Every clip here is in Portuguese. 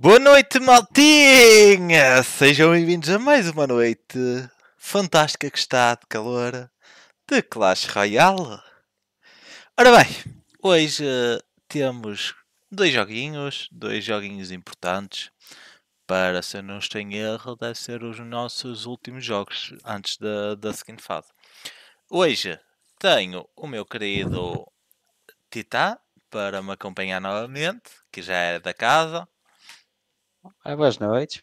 Boa noite, maltinha! Sejam bem-vindos a mais uma noite fantástica que está de calor de Clash Royale. Ora bem, hoje uh, temos dois joguinhos, dois joguinhos importantes. Para, se eu não estou em erro, deve ser os nossos últimos jogos antes da, da seguinte fase. Hoje tenho o meu querido Titã para me acompanhar novamente, que já é da casa. Ah, boas noites.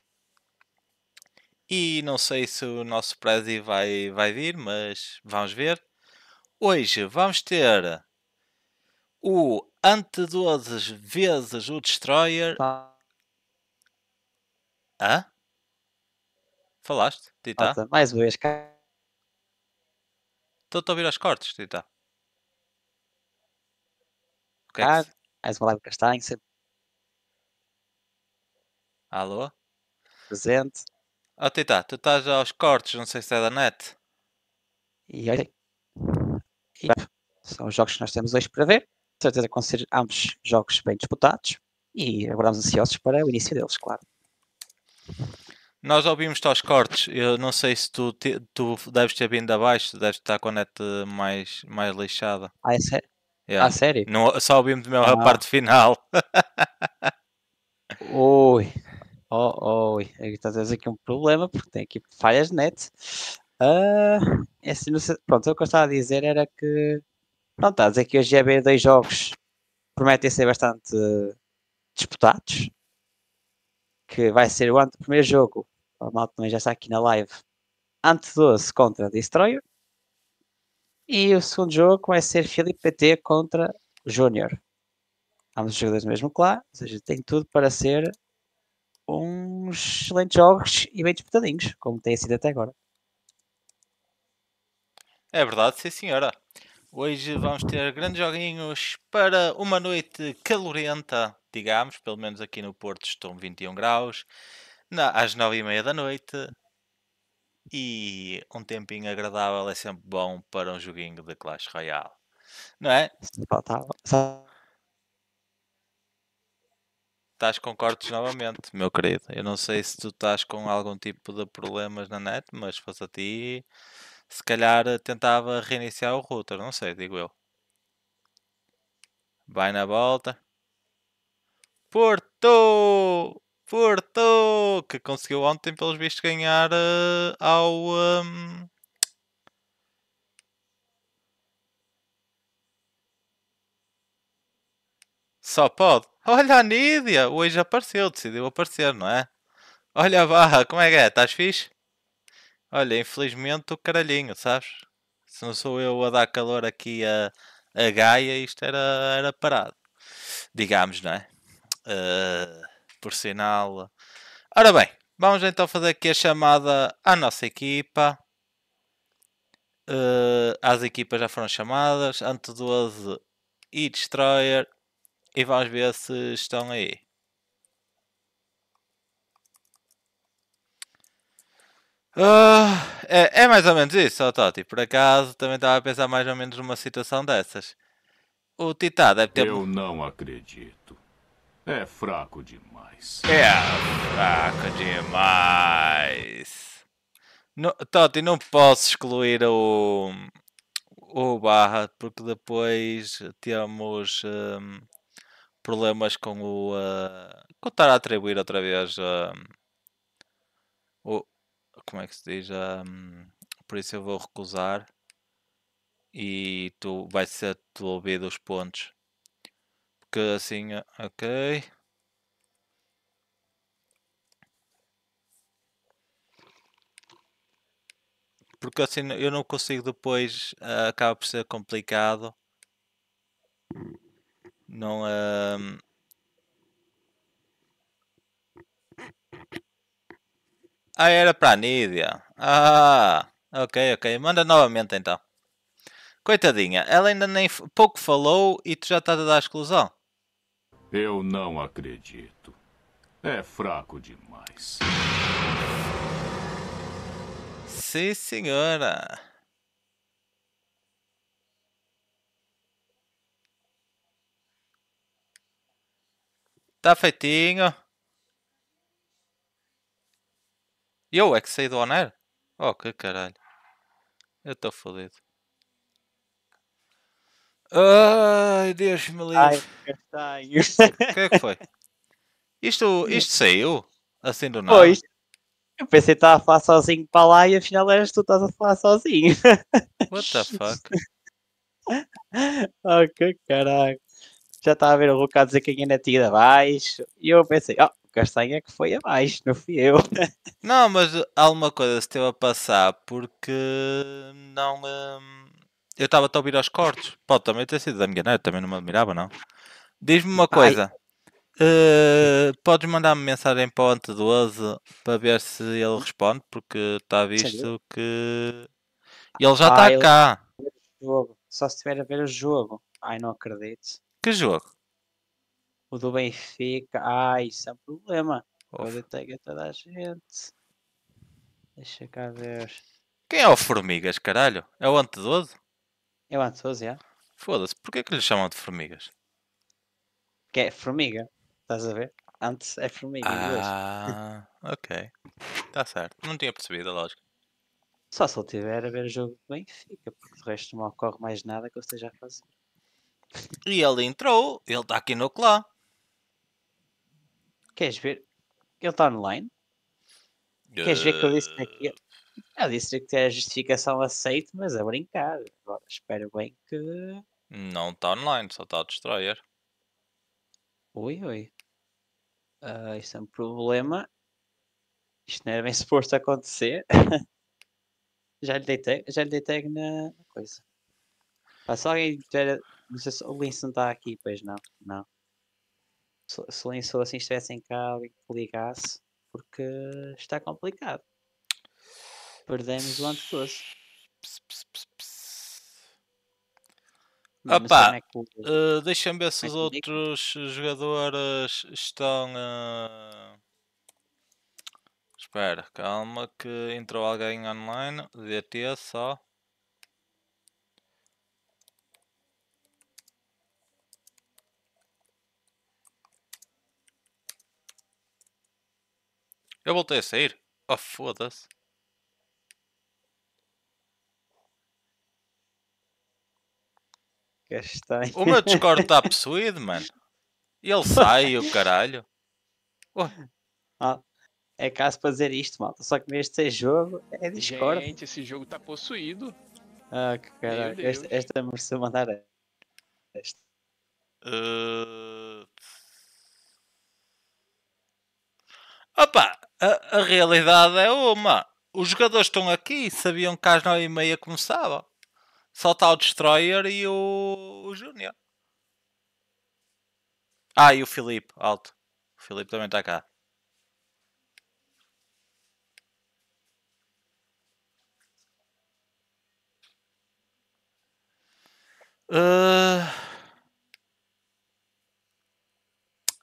E não sei se o nosso Prezi vai, vai vir, mas vamos ver. Hoje vamos ter o ante 12 vezes o Destroyer. Ah. Hã? Falaste, Tita? mais uma vez, cá. Estou a ouvir aos cortes, Tita. Okay. Mais uma live castanho, sempre Alô? Presente. Oh, Tita, tu estás aos cortes, não sei se é da net. E aí? E, são os jogos que nós temos hoje para ver. De certeza que vão ser ambos jogos bem disputados. E agora estamos ansiosos para o início deles, claro. Nós ouvimos-te aos cortes. Eu não sei se tu, te, tu deves ter vindo abaixo, deves estar com a net mais, mais lixada. Ah, é sério? Yeah. Ah, sério? Não, só ouvimos mesmo ah. a parte final. Ui. Oh, oh, está a aqui um problema, porque tem aqui falhas net. Uh, ah, esse, é assim, pronto, o que eu estava a dizer era que. Pronto, está a dizer que hoje GB é dois jogos prometem ser bastante disputados. Que vai ser o, ante, o primeiro jogo, o mal também já está aqui na live, Ante 12 contra Destroyer. E o segundo jogo vai ser Felipe PT contra Júnior. Ambos os jogadores do mesmo clã, ou seja, tem tudo para ser uns excelentes jogos e bem disputadinhos, como tem sido até agora. É verdade, sim senhora. Hoje vamos ter grandes joguinhos para uma noite calorenta, digamos. Pelo menos aqui no Porto estão 21 graus, na, às 9h30 da noite. E um tempinho agradável é sempre bom para um joguinho de Clash Royale. Não é? Só faltava. Só estás com cortes novamente, meu querido. Eu não sei se tu estás com algum tipo de problemas na net, mas se fosse a ti, se calhar eh, tentava reiniciar o router, não sei, digo eu. Vai na volta. Porto! Porto! Que conseguiu ontem, pelos vistos, ganhar uh, ao. Um... Ehm, Só pode. Olha a Nídia, hoje apareceu, decidiu aparecer, não é? Olha a barra, como é que é? Estás fixe? Olha, infelizmente o caralhinho, sabes? Se não sou eu a dar calor aqui a, a Gaia, isto era, era parado. Digamos, não é? Uh, por sinal. Ora bem, vamos então fazer aqui a chamada à nossa equipa. Uh, as equipas já foram chamadas. Anto 12 e Destroyer e vamos ver se estão aí. Uh, é, é, mais ou menos isso, oh, Por acaso também estava a pensar mais ou menos numa situação dessas. O Titá deve ter. Eu não acredito. É fraco demais. É fraco demais. No, não posso excluir o. o Barra, porque depois temos. Um, problemas com o. Uh, com estar a atribuir outra vez. Uh, o, como é que se diz? Um, ah, por isso eu vou recusar. E tu vai ser devolvido os pontos. Porque assim. Ok. porque assim eu não consigo depois, uh, acaba por ser complicado não um, ehm, Ah, era para a Nidia. Ah, ok, ok. Manda novamente então. Coitadinha, ela ainda nem pouco falou e tu já estás a dar a exclusão. Eu não acredito. É fraco demais. Sim, senhora. Tá feitinho. E eu é que saí do Honor? Oh, que caralho. Eu estou fodido. Ai, Deus me livre. Ai, O que é que foi? Isto, isto saiu? Assim do nada? Pois. Eu pensei que estava a falar sozinho para lá e afinal eras tu estás a falar sozinho. What the fuck? oh, que caralho já está a ver o Luca dizer que tinha Guinetinha abaixo. E eu pensei, ó, ah, oh, Castanha que foi abaixo, não fui eu. Não, mas alguma coisa se teve a passar porque não. Hum, eu estava a ouvir aos cortes. Pode também ter sido da minha net, também não me admirava, não. Diz-me uma coisa. Uh, podes mandar-me mensagem para o Ante 12 para ver se ele responde, porque está visto Sério? que ele já ah, está ah, cá. Só se estiver a ver o jogo. Ai, não acredito. Que jogo? O do Benfica. Ah, isso é um problema. Pode ter toda a gente. Deixa cá ver. Quem é o Formigas, caralho? É o Antedodo? É o Antedodo, é. Foda-se, porquê que lhe chamam de Formigas? Que é formiga, estás a ver? Antes é formiga. Ah, ok. Está certo. Não tinha percebido a lógica. Só se ele tiver a ver o jogo do Benfica, porque de resto não ocorre mais nada que eu esteja a fazer. E ele entrou, ele está aqui no clã. Queres ver? Ele está online? Uh... Queres ver que eu disse aqui? É- eh. Eu disse que a justificação aceito, mas a é brincar. Agora, espero bem que. Não está online, só está a destroyer. Ui, ui. Uh, ah, isto é um problema. Isto não era bem suposto acontecer. já lhe deitei, já lhe deitei na coisa. Pá, se alguém tiver é não sei se o não está aqui, pois não, não. Se, se o Linson assim estivessem cá, e que ligasse, porque está complicado. Perdemos o antedoce. Opa, é uh, deixa-me ver se os é outros jogadores estão. Uh... Espera, calma que entrou alguém online. DT só. Eu voltei a sair? Oh, foda-se. O meu Discord está possuído, mano. E ele sai, o caralho. Oh. é caso para dizer isto, malta. Só que neste jogo é Discord. Gente, esse jogo está possuído. Ah, que caralho. Esta, esta mereceu mandar esta. Uh... Opa! a, a realidade é uma. Os jogadores estão aqui, sabiam que às 9h30 começava. Só está o Destroyer e o, o Júnior. Ah, e o Filipe, alto. O Filipe também está cá. Uh...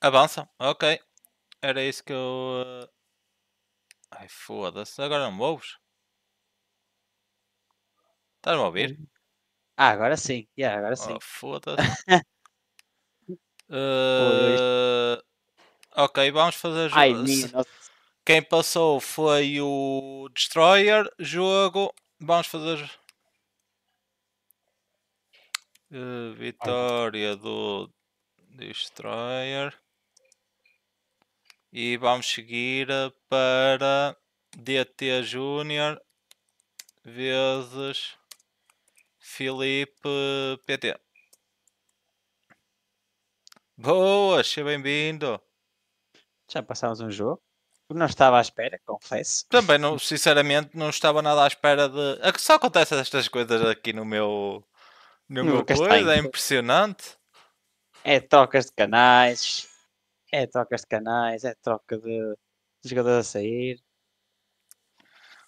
Avança, ok. Era isso que eu. Uh... Ai, foda-se. Agora não me ouves? Estás-me a ouvir? Hum. Ah, agora sim. Yeah, agora oh, sim. Oh, foda-se. uh... Ok, vamos fazer... jogo. Quem passou foi o Destroyer. Jogo. Vamos fazer... Uh, vitória do Destroyer e vamos seguir eh, para DT Júnior vezes Felipe PT. Boa, seja bem-vindo. Já passámos um jogo. Não estava à espera, confesso. Também, não, sinceramente, não estava nada à espera de. É só acontecem estas coisas aqui no meu. No, no meu coisa, é impressionante. É trocas de canais, é trocas de canais, é troca de, de jogadores a sair.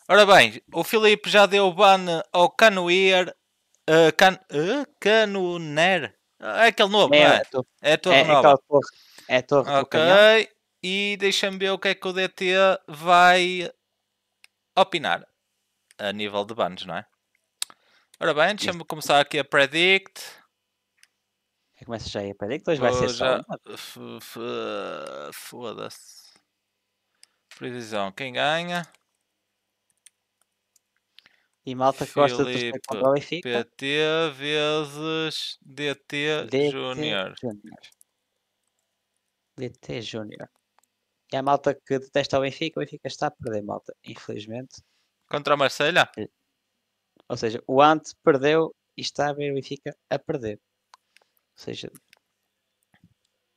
Ora bem, o Filipe já deu ban ao Canuier, Uh, can, uh, É aquele novo, é, não é? É a torre é, é, é nova. É a torre, é a torre Ok. E deixa-me ver o que é que o DT vai opinar a nível de bans, não é? Ora bem, deixa-me começar aqui a predict que começa já aí. Peraí, que dois vai ser já... só. Foda-se. Previsão. Quem ganha? E malta que gosta do Spectrum PT vezes DT, DT Júnior. DT Júnior. E a malta que detesta o Benfica, o Benfica está a perder, malta, infelizmente. Contra a Marselha? Eh, ou seja, o Ante perdeu e está a ver o Benfica a perder seja,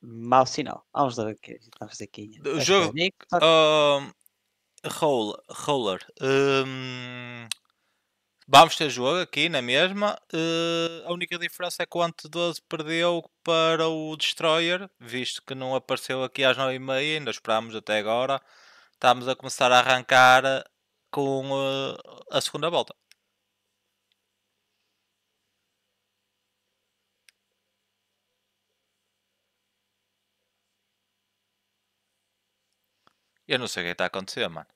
mau sinal. Vamos dar aqui, vamos aqui. O jogo. É um, roller. roller. Um, vamos ter jogo aqui na mesma. Uh, a única diferença é que o Ante 12 perdeu para o Destroyer, visto que não apareceu aqui às 9h30, ainda esperámos até agora. Estamos a começar a arrancar com uh, a segunda volta. Eu não sei o é que está a acontecer, mano.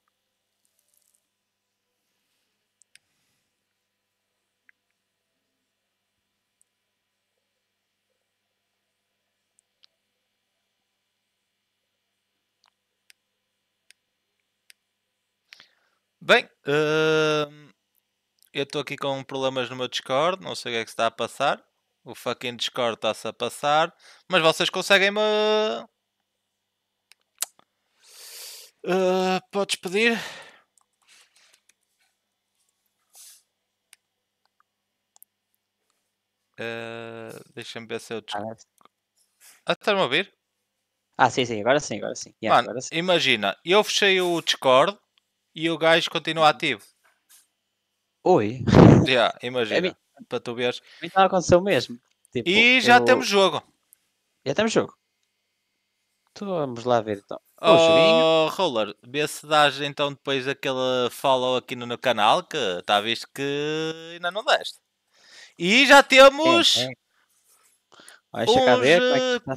Bem, uh, eu estou aqui com problemas no meu Discord, não sei o que é que está a passar. O fucking Discord está-se a passar, mas vocês conseguem me Uh, podes pedir? Uh, Deixa-me ver se eu. Ah, ah estás-me a ouvir? Ah, sim, sim, agora sim, agora sim. Yeah, Mano, agora sim. imagina, eu fechei o Discord e o gajo continua uhum. ativo. Oi? Yeah, imagina, é para tu veres. A mim não tá aconteceu mesmo. Tipo, e já eu... temos jogo. Já temos jogo. Então vamos lá ver então. Oh, oh Roller, vê se dás então depois aquele follow aqui no, no canal que está visto que ainda não deste. E já temos é, é. uns ver,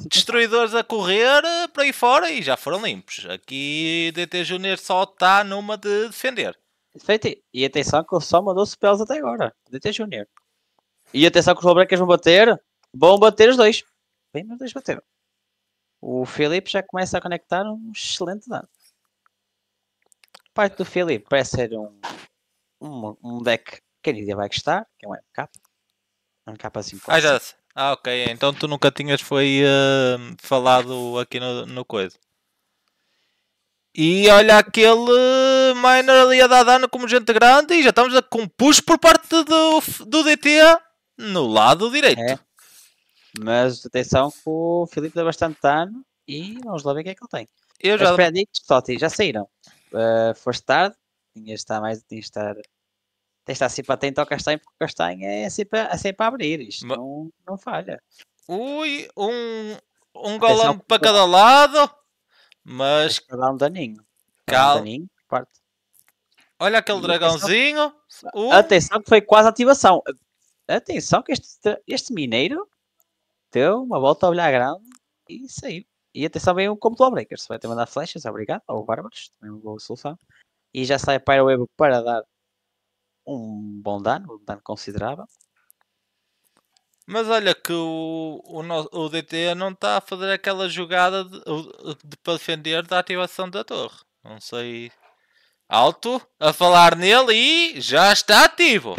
destruidores a correr eh, para aí fora e já foram limpos. Aqui DT Junior só está numa de defender. Perfeito. E atenção que só mandou spells até agora. DT Junior. E atenção que os Lobrecas vão bater. Vão bater os dois. Bem, mas dois bateram. O Felipe já começa a conectar um excelente dado. Parte do Felipe parece ser um, um, um deck que ele vai gostar, que é um MK. Um mk assim. Ah, já sei. Ah, ok. Então tu nunca tinhas foi uh, falado aqui no, no coisa. E olha aquele Miner ali a dar dano como gente grande e já estamos a, com push por parte do, do DT no lado direito. É. Mas atenção que o Filipe dá bastante dano e vamos lá ver o que é que ele tem. Eu já... Os predicts, Totti, já saíram. Uh, foste tarde, tinha de estar mais. Tinhas de estar, tens de estar sempre atento ao castanho, porque o castanho é sempre, é sempre a abrir. Isto Ma... não, não falha. Ui, um, um golão para cada lado, mas. Cada um daninho. Cal... Um daninho, parte. Olha aquele dragãozinho. Atenção, uh. atenção que foi quase ativação. Atenção que este, este mineiro então, uma volta ao olhar grande e saiu. E até bem o combo Breaker, se vai ter mandar flechas, obrigado, ou bárbaros, também uma boa solução. E já sai para o Evo para dar um bom dano, um dano considerável. Mas olha que o, o, o DT não está a fazer aquela jogada de, de, para defender da ativação da torre. Não sei. Alto a falar nele e já está ativo.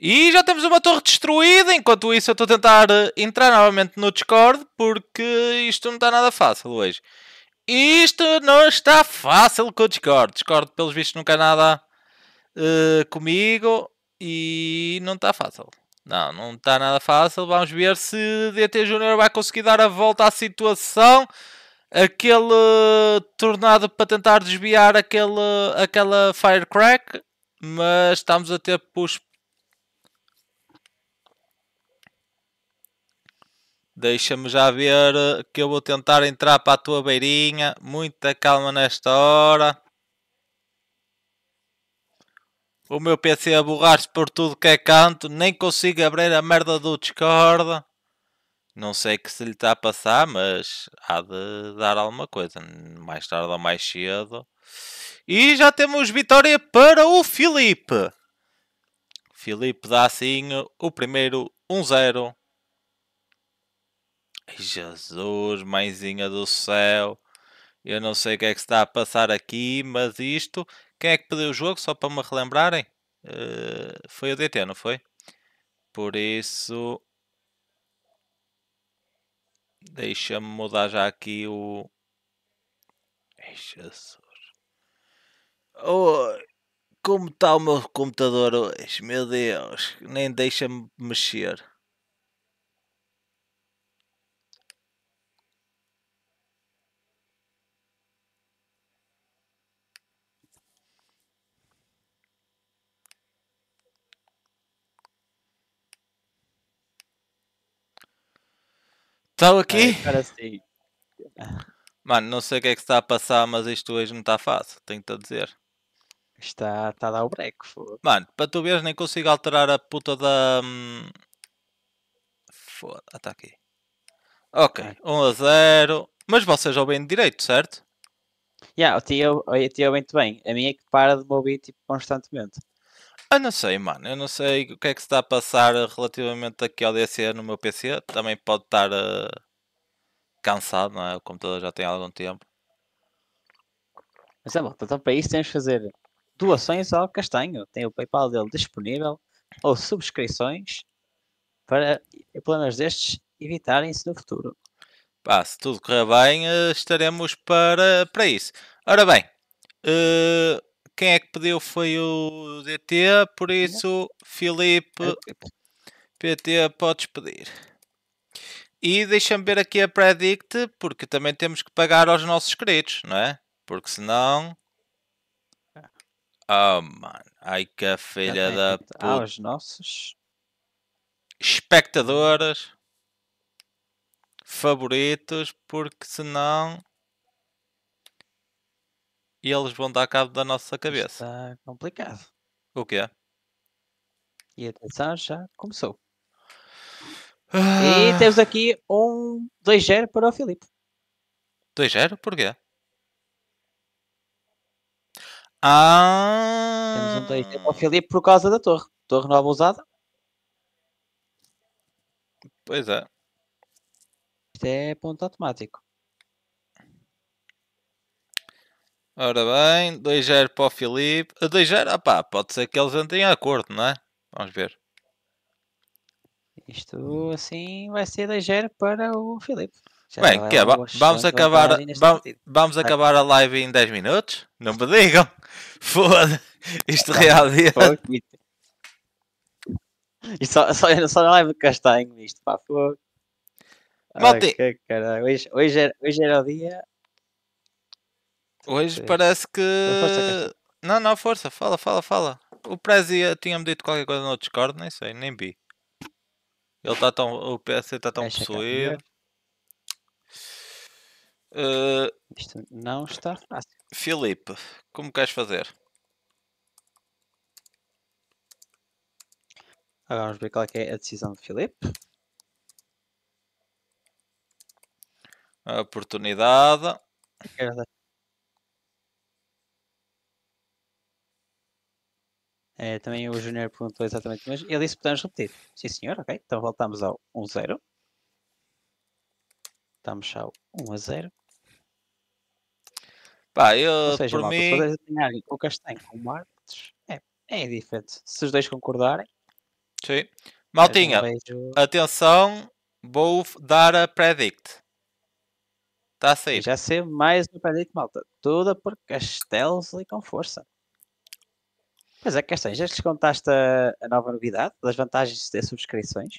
E já temos uma torre destruída. Enquanto isso, eu estou a tentar eh, entrar novamente no Discord porque isto não está nada fácil hoje. Isto não está fácil com o Discord. Discord, pelos vistos, nunca é nada uh, comigo e não está fácil. Não, não está nada fácil. Vamos ver se DT Júnior vai conseguir dar a volta à situação. Aquele eh, tornado para tentar desviar aquele, aquela Firecrack. Mas estamos a ter push Deixa-me já ver eh, que eu vou tentar entrar para a tua beirinha. Muita calma nesta hora. O meu PC a é borrar-se por tudo que é canto. Nem consigo abrir a merda do Discord. Não sei que se lhe está a passar, mas há de dar alguma coisa. Mais tarde ou mais cedo. E já temos vitória para o Filipe. Filipe dá assim o primeiro 1-0 Jesus, mãezinha do céu. Eu não sei o que é que se está a passar aqui, mas isto. Quem é que pediu o jogo? Só para me relembrarem? Uh, foi o DT, não foi? Por isso. Deixa-me mudar já aqui o. Ai, Jesus. Oh, como está o meu computador hoje? Meu Deus, nem deixa-me mexer. Estão aqui? Agora sim. Mano, não sei o que é que está a passar, mas isto hoje não está fácil, tenho-te a dizer. Está, está a dar o breco, foda Mano, para tu veres, nem consigo alterar a puta da. Hum, foda, ah, está aqui. Ok, é. 1 a 0. Mas vocês ouvem direito, certo? Já, yeah, eu te ouvi bem. A minha é que para de me ouvir tipo, constantemente. Eu ah, não sei, mano. Eu não sei o que é que se está a passar relativamente aqui ao DC no meu PC. Também pode estar uh, cansado, não é? O computador já tem algum tempo. Mas é bom, então para isso tens de fazer doações ao Castanho. Tem o PayPal dele disponível ou subscrições para menos destes evitarem-se no futuro. Pá, se tudo correr bem, eh, estaremos para, para isso. Ora bem, uh, quem é que pediu foi o DT, por né? isso, Filipe, é PT, podes pedir. E deixa-me ver aqui a predict, porque também temos que pagar aos nossos inscritos, não é? Porque senão. É. Oh, mano. Ai que filha da puta. Aos nossos espectadores favoritos, porque senão e eles vão dar cabo da nossa cabeça. Está complicado. O que é? E atenção, já começou. Ah. E temos aqui um 2-0 para o Filipe. 2-0? Porquê? Ah... Temos um 2-0 para o ah. Filipe por causa da torre. Torre nova usada. Pois é. Isto é ponto automático. Ora bem, 2-0 para o Filipe. 2-0, ah pá, pode ser que eles andem a acordo, não é? Vamos ver. Isto assim vai ser 2-0 para o Filipe. Já Bem, é, é vamos, vamos acabar, ah. vamos, vamos, acabar a live em 10 minutos? Não me digam. Foda. Isto é, então, realmente. E só, só, só na live do castanho isto, pá, fogo. Malti... Hoje, hoje, era, é, hoje era o dia. Hoje Sim. parece que. não, não, força, fala, fala, fala. O Prezi tinha-me dito qualquer coisa no Discord, nem sei, nem vi. Ele está tão. O PC está tão possuído. Uh, Isto não está fácil. Filipe, como queres fazer? Agora vamos ver qual é, é a decisão de Filipe. A oportunidade. É, também o Júnior perguntou exatamente o mesmo. Ele disse podemos repetir. Sim, senhor, ok. Então voltamos ao 1-0. Estamos ao 1-0. Pá, eu, Ou seja, por mim... se com o Castanho com o Marques, é, é diferente. Se os dois concordarem... Sim. Maltinha, vejo... atenção, vou dar a predict. Está a sair. Já sei mais uma predict, malta. Toda por Castelos e com força. Pois é, Castanho, já descontaste a, a nova novidade das vantagens de ter subscrições?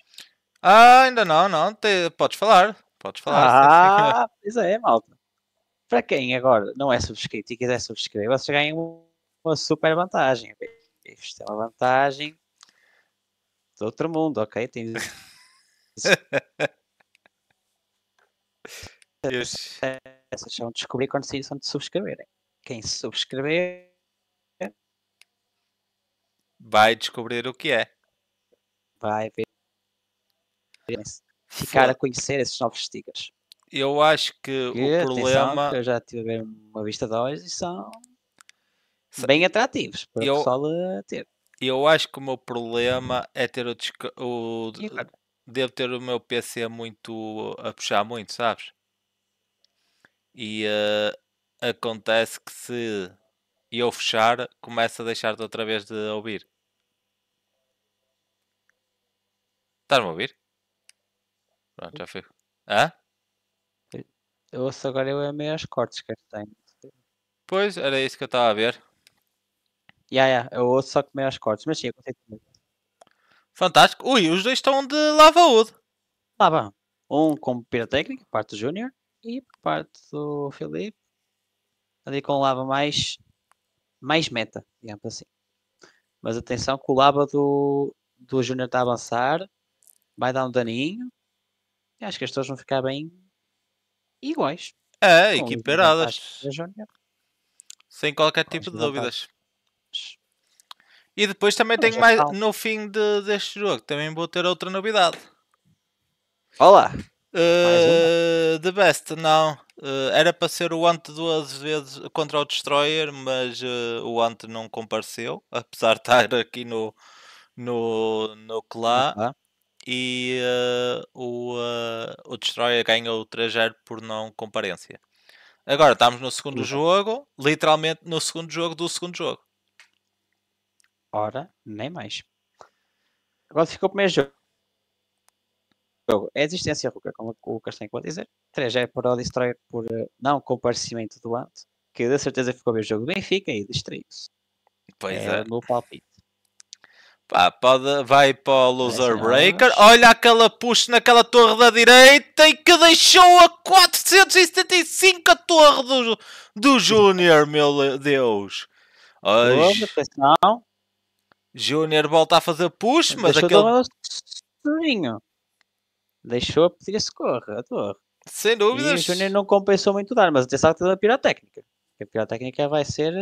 Ah, ainda não, não. Te, podes falar. Podes falar. Ah, pois é, malta. Para quem agora não é subscrito e quiser subscrever, vocês ganham uma super vantagem. Isto é uma vantagem do outro mundo, ok? Tem... Essas são descobrir quando se de subscreverem. Quem se subscrever vai descobrir o que é. Vai ver. Ficar a conhecer esses novos stickers. Eu acho que, que o problema. Que eu já tive uma vista de olhos e são bem atrativos para eu, o pessoal eh, ter. Eu acho que o meu problema é ter o, o claro. devo ter o meu PC muito a puxar muito, sabes? E uh, acontece que se e eu fechar, começa a deixar-te outra vez de ouvir. Estás-me a ouvir? Pronto, já fui. Hã? Eu ouço agora eu é meio aos cortes que eu tenho. Pois, era isso que eu estava a ver. Ya, yeah, yeah, eu ouço só que meio aos cortes, mas sim, eu consigo. Fantástico. Ui, os dois estão de lava wood. Lava. Um como técnica parte do Júnior, e parte do Felipe. Ali com lava mais mais meta, digamos assim. Mas atenção que o Lava do, do Júnior está a avançar, vai dar um daninho. E acho que as pessoas vão ficar bem iguais. É, equiparadas. Sem qualquer tipo de tá. dúvidas. E depois também Vamos tenho é, mais. Tal. No fim de, deste jogo também vou ter outra novidade. Olá! Uh, the Best, não. Uh, era para ser o Ant duas vezes contra o Destroyer, mas uh, o Ant não compareceu, apesar de estar aqui no, no, no Clá. E o, o Destroyer ganhou o 3 por não comparência. Agora estamos no segundo uhum. jogo, literalmente no segundo jogo do segundo jogo. Ora, nem mais. Agora ficou o primeiro jogo jogo é existência, Ruka, é é como o Castanho pode dizer. 3 é para eh, o distrair por não comparecimento do ato, que de certeza ficou a ver o jogo do Benfica e distraiu-se. Pois é. é. O meu palpite. Pá, pode, vai para o Loser é, Breaker. Olha aquela puxa naquela torre da direita e que deixou a 475 a torre do, do Júnior, meu Deus. Boa, Júnior volta a fazer push, mas, mas aquele. Sozinho. Deixou a pedir a socorro, a adoro. Sem dúvidas. E o Júnior não compensou muito dar, mas atenção que teve a pirotécnica. A pirotécnica vai ser.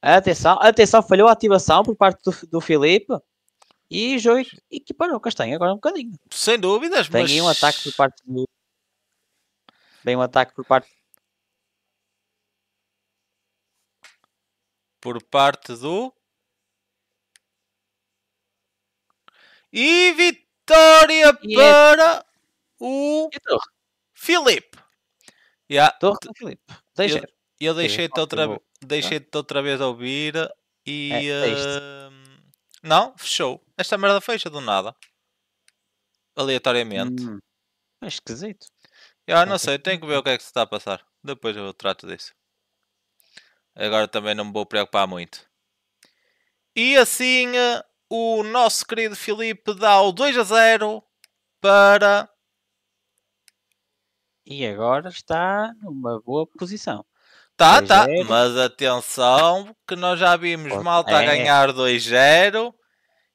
Eh, atenção, atenção, falhou a ativação por parte do, do Filipe. E o jogo equiparou o Castanho agora um bocadinho. Sem dúvidas, Tem mas. Tem um ataque por parte do. Tem um ataque por parte. Por parte do. E vitória! vitória e é para é... o Filipe. Yeah. Torre o Filipe. Deixa. Eu, eu deixei-te outra, vez, deixei outra vez ouvir e. É, uh... Não, fechou. Esta merda fecha do nada. Aleatoriamente. Hum, é esquisito. Eu não sei, tenho que ver o que é que se está a passar. Depois eu trato disso. Agora também não me vou preocupar muito. E assim eh, o nosso querido Filipe dá o 2 a 0 para. E agora está numa boa posição. Tá, tá, mas atenção que nós já vimos mal malta é. a ganhar 2-0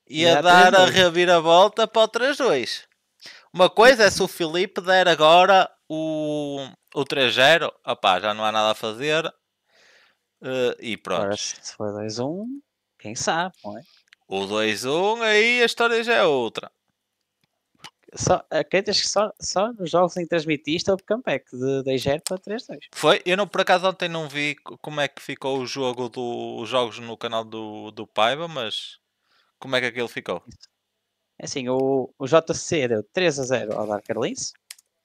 e, a dar a reviravolta para o 3-2. Uma coisa é se o Filipe der agora o, o 3-0, opá, já não há nada a fazer. Uh, e pronto. Agora, se for 2-1, quem sabe, não é? O 2-1, aí a história já é outra. Só, acreditas que só, só nos jogos em que transmitiste o comeback de 2-0 para 3-2? Foi, eu não, por acaso ontem não vi como é que ficou o jogo dos jogos no canal do, do Paiva, mas como é que aquilo ficou? É assim, o, o JC deu 3 0 ao Dar Carlinhos,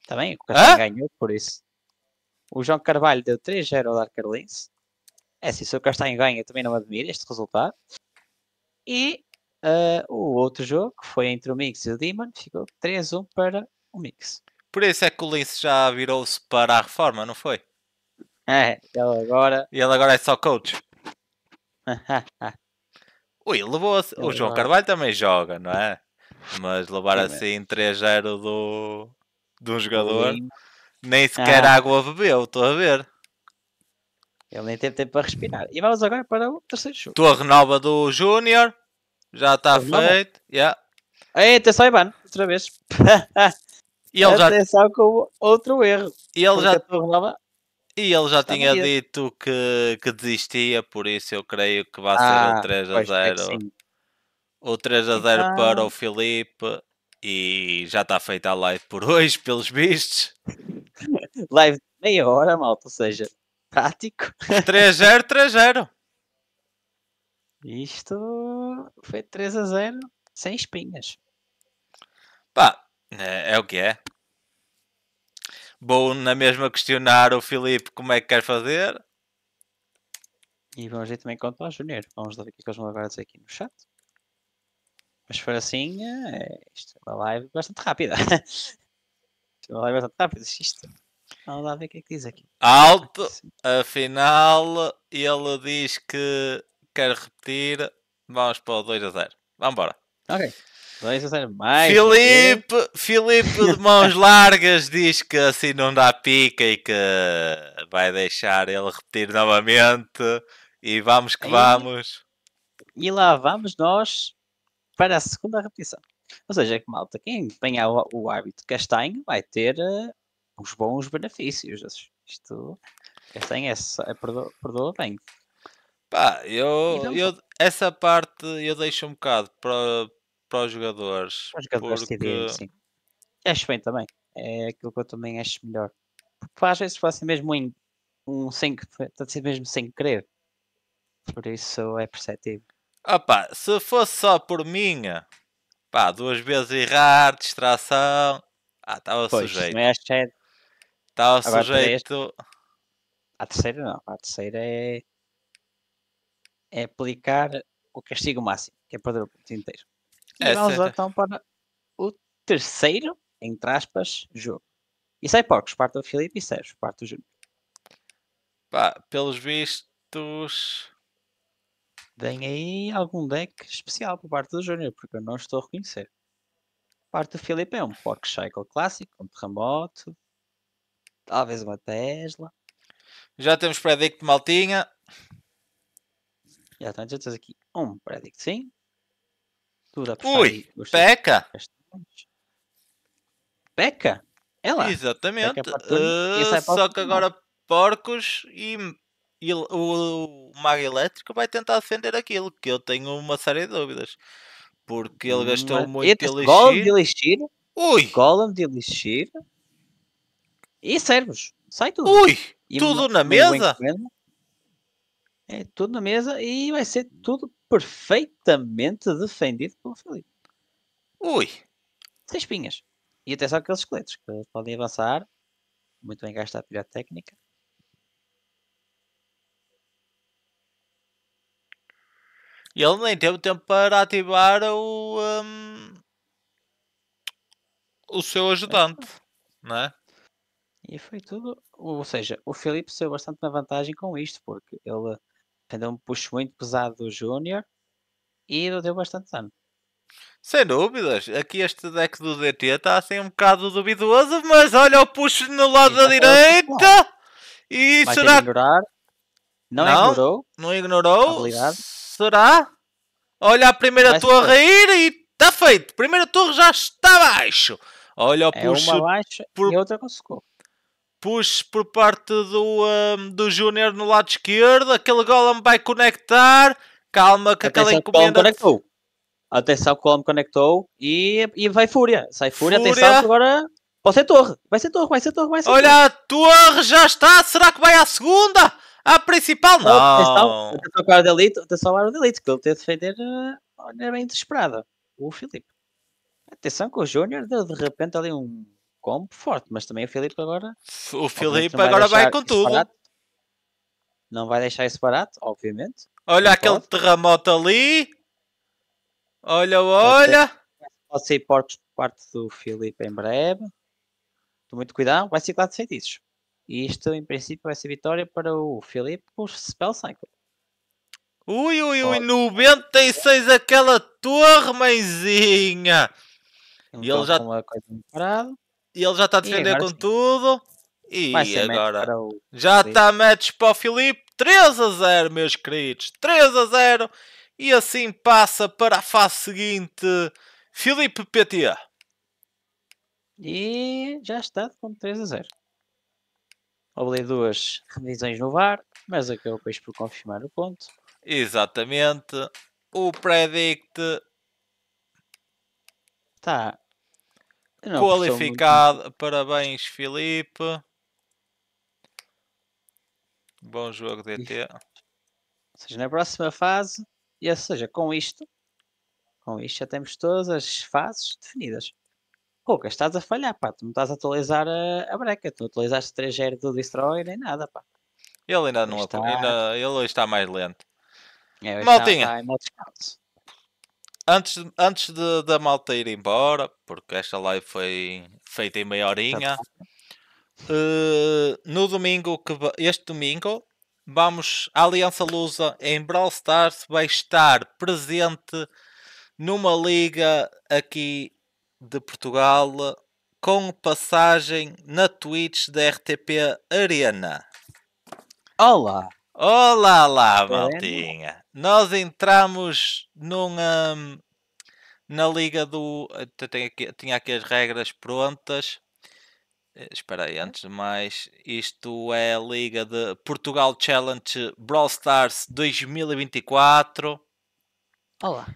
também o Catar ganhou por isso. O João Carvalho deu 3 0 ao Dar Carlinhos. É assim, se o Castanho ganha também não admira este resultado. E uh, o outro jogo, que foi entre o Mix e o Demon, ficou 3-1 para o Mix. Por isso é que o Lince já virou-se para a reforma, não foi? É, ele agora. E ele agora é só coach. Ui, levou -se... É o João Carvalho também joga, não é? Mas levar assim 3-0 do... de um jogador, nem sequer ah. água bebeu, estou a ver. Ele nem teve tempo para respirar. E vamos agora para o terceiro jogo. tua renova do Júnior. Já está feito. Yeah. é atenção, Ivan. Outra vez. e ele atenção já... com outro erro. E ele já... Nova... E ele já tinha dito que, que desistia, por isso eu creio que vai ah, ser o 3 a 0. É o 3 a 0 então... para o Filipe. E já está feita a live por hoje, pelos bichos. live de meia hora, malta. Ou seja, tático. 3-0, 3-0. Isto foi 3 a 0 sem espinhas. Pá, é, é, o que é. Vou na mesma questionar o Filipe como é que quer fazer. E vamos ver também quanto ao Júnior. Vamos ver o que é eles vão agora dizer aqui no chat. Mas se for assim, é, isto é uma live bastante rápida. é uma live bastante rápida. Isto Vamos lá ver o que é que diz aqui. Alto, afinal, ele diz que quer repetir. Vamos para o 2 a 0. Vamos embora. Ok. 2 a 0 mais. Filipe, um Filipe de mãos largas diz que assim não dá pica e que vai deixar ele repetir novamente. E vamos que e, vamos. E lá vamos nós para a segunda repetição. Ou seja, é que malta, quem apanhar o, o árbitro castanho vai ter eh, os bons benefícios. Isto, é tem essa, perdoa, perdoa bem. Pá, eu, eu, essa parte eu deixo um bocado para, para os jogadores. Para os jogadores porque... decidirem, sim. Acho bem também. É aquilo que eu também acho melhor. Porque às vezes fazem mesmo um, um sem, está a mesmo sem querer. Por isso é perceptível. Ah pá, se fosse só por minha, pá, duas vezes errar, distração, ah, estava sujeito. Mas é Está Agora, é sujeito. A terceira não. A terceira é. É aplicar o castigo máximo, que é perder o ponto inteiro. É e Essa... vamos então para o terceiro, entre aspas, jogo. E sai porcos, parte do Filipe e Sérgio, parte do Júnior. Pá, pelos vistos. Tem aí algum deck especial por parte do Júnior, porque eu não estou a reconhecer. Parte do Filipe é um Pork Cycle clássico, um terremoto, talvez uma Tesla. Já temos predict maltinha. Já estamos, já temos aqui um predict sim. Dura Ui, peca! Peca? É lá. É Exatamente. Uh, só que agora porcos e, e o, o Mago Elétrico vai tentar defender aquilo, que eu tenho uma série de dúvidas. Porque ele hum, gastou muito elixir. Golem de elixir? Ui! Golem de elixir? E servos. Sai tudo. Ui! E tudo na mesa? É tudo na mesa e vai ser tudo perfeitamente defendido pelo Felipe. Ui! Sem espinhas. E até só aqueles esqueletos que podem avançar. Muito bem gastar a pior técnica E ele nem teve tempo para ativar o. Um, o seu ajudante, é. não é? e foi tudo. Ou seja, o Felipe saiu bastante na vantagem com isto, porque ele defendeu um puxo muito pesado do Júnior e deu bastante dano. Sem dúvidas, aqui este deck do DT está assim um bocado duvidoso, mas olha o puxo no lado da é direita e Vai será ignorar. Não, não, ignorou. Não ignorou. Será? Olha a primeira torre a ir e está feito. Primeira torre já está abaixo. Olha o é puxo. Uma baixa por... e outra com socorro puxe por parte do, um, do Júnior no lado esquerdo, aquele golem vai conectar, calma que aquela encomenda... Que conectou. Atenção o golem conectou e, e vai fúria, sai fúria, fúria. atenção agora... Pode ser torre, vai ser torre, vai ser torre, vai ser Olha, torre. a torre já está, será que vai à segunda? a principal? Não. não. Atenção, atenção para o Delito, atenção para o Delito, que ele tem de defender era eh, bem desesperada, o Filipe. Atenção que o Júnior de repente ali um como forte, mas também o Filipe agora. O Filipe agora vai, com tudo. Não vai deixar isso barato, obviamente. Olha não aquele pode. terremoto ali. Olha, olha. Pode sair por parte do Filipe em breve. muito cuidado, vai ser de feitiços. E isto, em princípio, vai ser vitória para o Filipe por Spell Cycle. Ui, ui, ui, 96 aquela torre, mãezinha! Então, e ele já. Uma coisa e ele já está a defender com sim. tudo. E agora o... já está match para o Filipe. 3 a 0, meus queridos. 3 a 0. E assim passa para a fase seguinte. Filipe PTA. E já está com 3 a 0. Houve duas revisões no VAR, mas acabou depois por confirmar o ponto. Exatamente. O Predict está não, Qualificado, muito... parabéns Felipe. Bom jogo, DT. Ou seja, na próxima fase, e ou seja, com isto, com isto já temos todas as fases definidas. Pouca, estás a falhar, pá. Tu não estás a atualizar a, a breca. Tu não utilizaste 3 g do Destroy nem nada, pá. Ele ainda não está... Ele está mais lento. É, Maltinha. Está, está antes, antes de, da malta ir embora, porque esta live foi feita em meia tá horinha, uh, no domingo, que, este domingo, vamos, a Aliança Lusa em Brawl Stars vai estar presente numa liga aqui de Portugal com passagem na Twitch da RTP Arena. Olá! Olá lá, tá maltinha! Nós entramos numa, hum, na liga do. Eh, tinha aqui, tinha aqui as regras prontas. Eh, espera aí, uhum. antes de mais, isto é a liga de Portugal Challenge Brawl Stars 2024. Olá!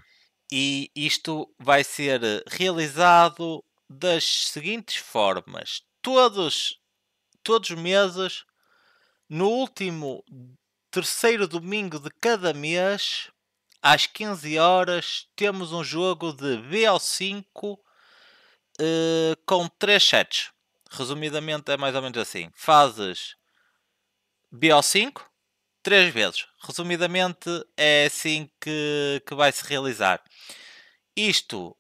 E isto vai ser realizado das seguintes formas: todos, todos os meses, no último terceiro domingo de cada mês, às 15 horas, temos um jogo de BO5 eh, com 3 sets. Resumidamente, é mais ou menos assim: fases BO5 3 vezes. Resumidamente, é assim que, que vai se realizar. Isto,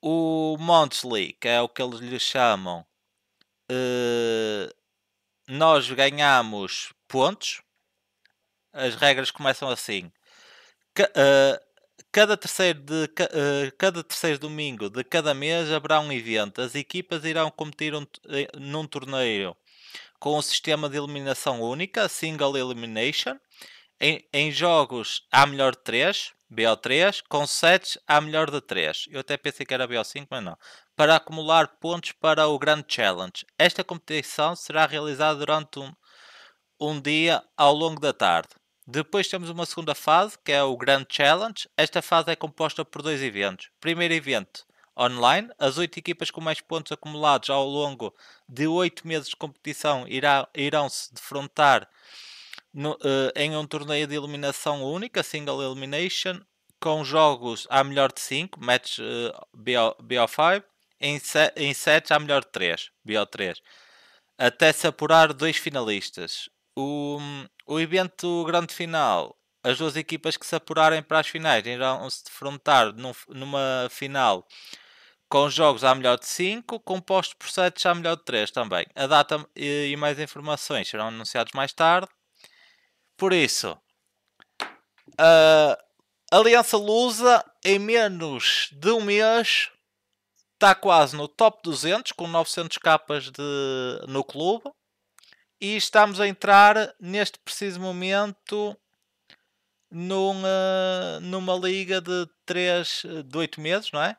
o Monthly, que é o que eles lhe chamam, eh, nós ganhamos pontos as regras começam assim. uh, cada, terceiro de, uh, cada terceiro domingo de cada mês haverá um evento. As equipas irão competir um, eh, num torneio com o um sistema de eliminação única, Single Elimination, em, em jogos a melhor de 3, BO3, com sets a melhor de 3. Eu até pensei que era BO5, mas não. Para acumular pontos para o Grand Challenge. Esta competição será realizada durante um, um dia ao longo da tarde. Depois temos uma segunda fase, que é o Grand Challenge. Esta fase é composta por dois eventos. Primeiro evento, online. As oito equipas com mais pontos acumulados ao longo de oito meses de competição irá, irão se defrontar no, uh, em um torneio de eliminação única, Single Elimination, com jogos à melhor de cinco match uh, eh, BO, BO5, em, se, em à melhor de três BO3, até se apurar dois finalistas o, o evento grande final, as duas equipas que se apurarem para as finais irão se defrontar num, numa final com jogos à melhor de 5, compostos por sets à melhor de 3 também. A data e, e mais informações serão anunciados mais tarde. Por isso, a Aliança Lusa, em menos de um mês, está quase no top 200, com 900 capas de, no clube. E estamos a entrar neste preciso momento num, eh, numa liga de 3, de 8 meses, não é?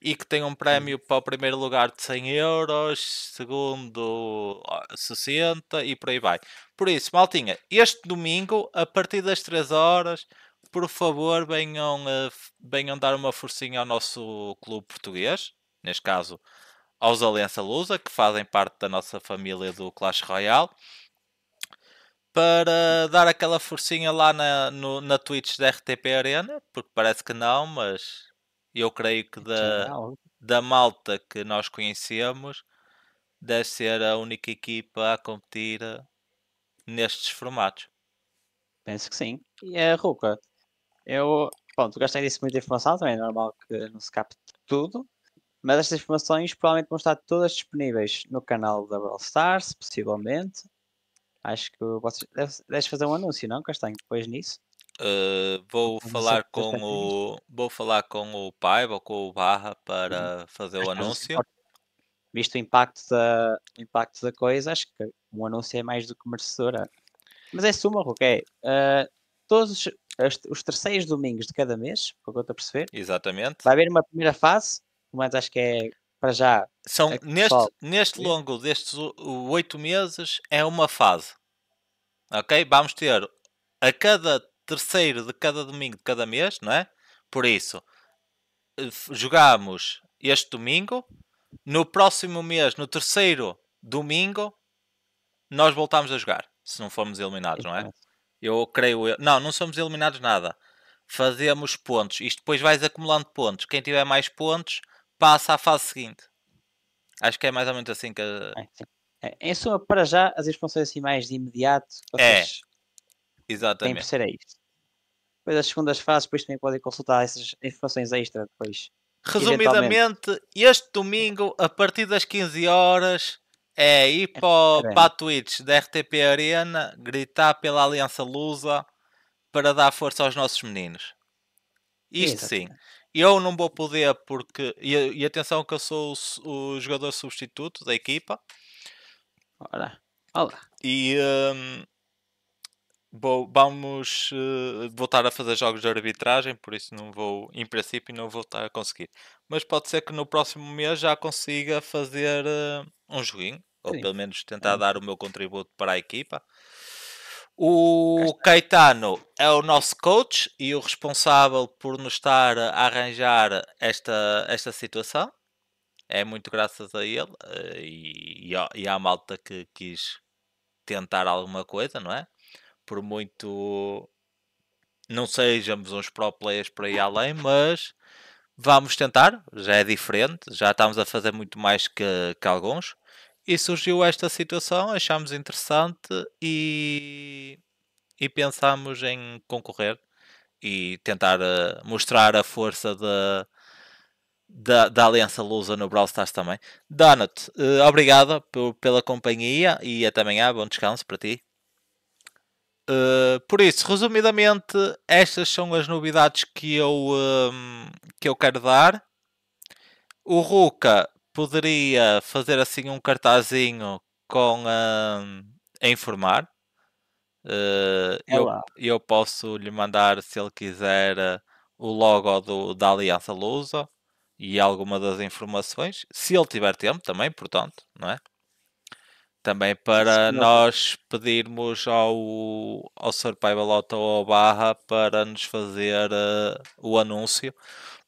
E que tem um prémio para o primeiro lugar de 100 euros, segundo 60 e por aí vai. Por isso, maltinha, este domingo, a partir das 3 horas, por favor, venham, eh, venham dar uma forcinha ao nosso clube português. Neste caso, aos Aliança Lusa, que fazem parte da nossa família do Clash Royale, para dar aquela forcinha lá na, no, na Twitch da RTP Arena, porque parece que não, mas eu creio que da, é da malta que nós conhecemos deve ser a única equipa a competir eh, nestes formatos. Penso que sim. E a eh, Ruka, eu, pronto, gastei disso muita informação, também é normal que não se capte tudo, mas estas informações provavelmente vão estar todas disponíveis no canal da Brawl Stars, possivelmente. Acho que vocês deves, deves fazer um anúncio, não, Castanho, depois nisso? Uh, vou falar com o vou falar com o Paiva ou com o Barra para uhum. fazer o anúncio. Visto o impacto da o impacto da coisa, acho que um anúncio é mais do que merecedora. É. Mas é suma, ok. Uh, é, eh, todos os, os, os terceiros domingos de cada mês, para eu estou a perceber. Exatamente. Vai haver uma primeira fase mas acho que é para já. São é neste, neste longo destes oito meses é uma fase. Ok? Vamos ter a cada terceiro de cada domingo de cada mês, não é? Por isso, eh, jogamos este domingo. No próximo mês, no terceiro domingo, nós voltamos a jogar. Se não formos eliminados, não é? Eu creio. Eu... Não, não somos eliminados nada. Fazemos pontos. Isto depois vais acumulando pontos. Quem tiver mais pontos passa à fase seguinte. Acho que é mais ou menos assim que. É, é, em suma, para já, as expansões assim mais de imediato. é. Exatamente. Tem que ser é isto. Depois as segundas fases, depois também podem consultar essas informações extra depois. Resumidamente, este domingo, a partir das 15 horas, é ir para, para a Twitch da RTP Arena, gritar pela Aliança Lusa para dar força aos nossos meninos. Isto Exatamente. sim. Eu não vou poder porque. E, e atenção que eu sou o, o, jogador substituto da equipa. Ora. Olá. E um, vou, vamos uh, voltar a fazer jogos de arbitragem, por isso não vou, em princípio, não vou estar a conseguir. Mas pode ser que no próximo mês já consiga fazer uh, um joguinho, Sim. ou pelo menos tentar é. dar o meu contributo para a equipa. O Caetano é o nosso coach e o responsável por nos estar a arranjar esta, esta situação. É muito graças a ele eh, e, e à malta que quis tentar alguma coisa, não é? Por muito não sejamos uns pro players para ir além, mas vamos tentar, já é diferente, já estamos a fazer muito mais que, que alguns e surgiu esta situação, achámos interessante e, e pensámos em concorrer e tentar uh, mostrar a força da, da, da Aliança Lusa no Brawl Stars também. Donut, uh, obrigado por, pela companhia e até amanhã, bom descanso para ti. Uh, por isso, resumidamente, estas são as novidades que eu, um, ehm, que eu quero dar. O Ruka poderia fazer assim um cartazinho com uh, a informar. Uh, eu, eu posso lhe mandar, se ele quiser, o logo do, da Aliança Lusa e alguma das informações, se ele tiver tempo também, portanto, não é? Também para nós pedirmos ao, ao Sr. Paibalota ou ao Barra para nos fazer uh, o anúncio,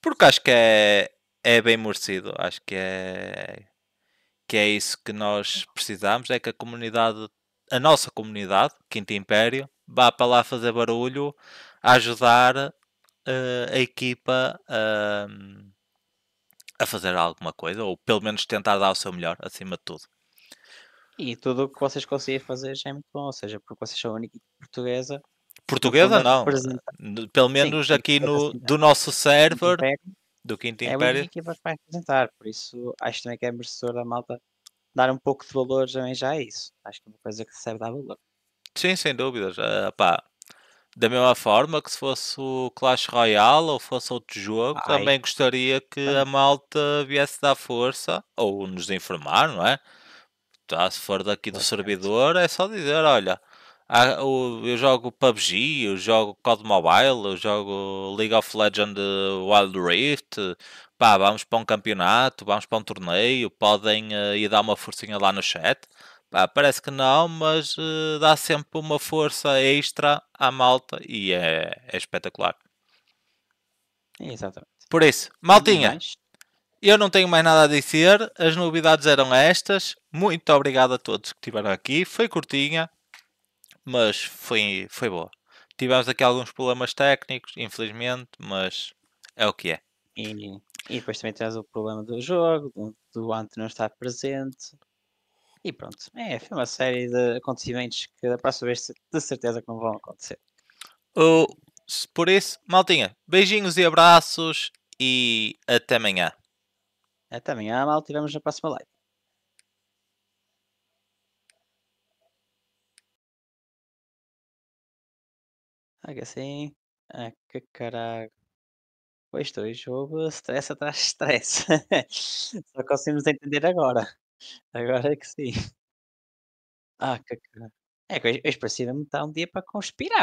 porque acho que é, é bem merecido. Acho que é que é isso que nós precisamos, é que a comunidade, a nossa comunidade, Quinto Império, vá para lá fazer barulho, ajudar uh, a equipa uh, a fazer alguma coisa, ou pelo menos tentar dar o seu melhor, acima de tudo. E tudo o que vocês conseguem fazer já é muito bom, ou seja, porque vocês são a única portuguesa. Portuguesa não, pelo menos Sim, aqui no, assim, do né? nosso server, do Quinto É a é única equipa que vai representar, por isso acho também que é merecedor da malta dar um pouco de valor também já a isso. Acho que é uma coisa que serve dar valor. Sim, sem dúvidas. Ah, pá, da mesma forma que se fosse o Clash Royale ou fosse outro jogo, Ai. também gostaria que a malta viesse dar força ou nos informar, não é? Tá, se for daqui do servidor, é só dizer: olha, ah, eu jogo PUBG, eu jogo COD Mobile, eu jogo League of Legends eh, Wild Rift. Pá, vamos para um campeonato, vamos para um torneio, podem eh, ir dar uma forcinha lá no chat. Pá, parece que não, mas eh, dá sempre uma força extra à malta e é, é espetacular. Exatamente. Por isso, maltinha, eu não tenho mais nada a dizer. As novidades eram estas. Muito obrigado a todos que estiveram aqui. Foi curtinha, mas foi, foi boa. Tivemos aqui alguns problemas técnicos, infelizmente, mas é o que é. E, e depois também tens o problema do jogo, do, do Ante não estar presente. E pronto, é, foi uma série de acontecimentos que da próxima vez de certeza que não vão acontecer. Oh, por isso, maltinha, beijinhos e abraços e até amanhã. Até amanhã, mal, tivemos na próxima live. Ah, que assim. Ah, que caralho. Pois estou, jogo stress atrás de stress. Só conseguimos entender agora. Agora é que sim. Ah, que caralho. É que hoje, hoje parecia-me estar um dia para conspirar.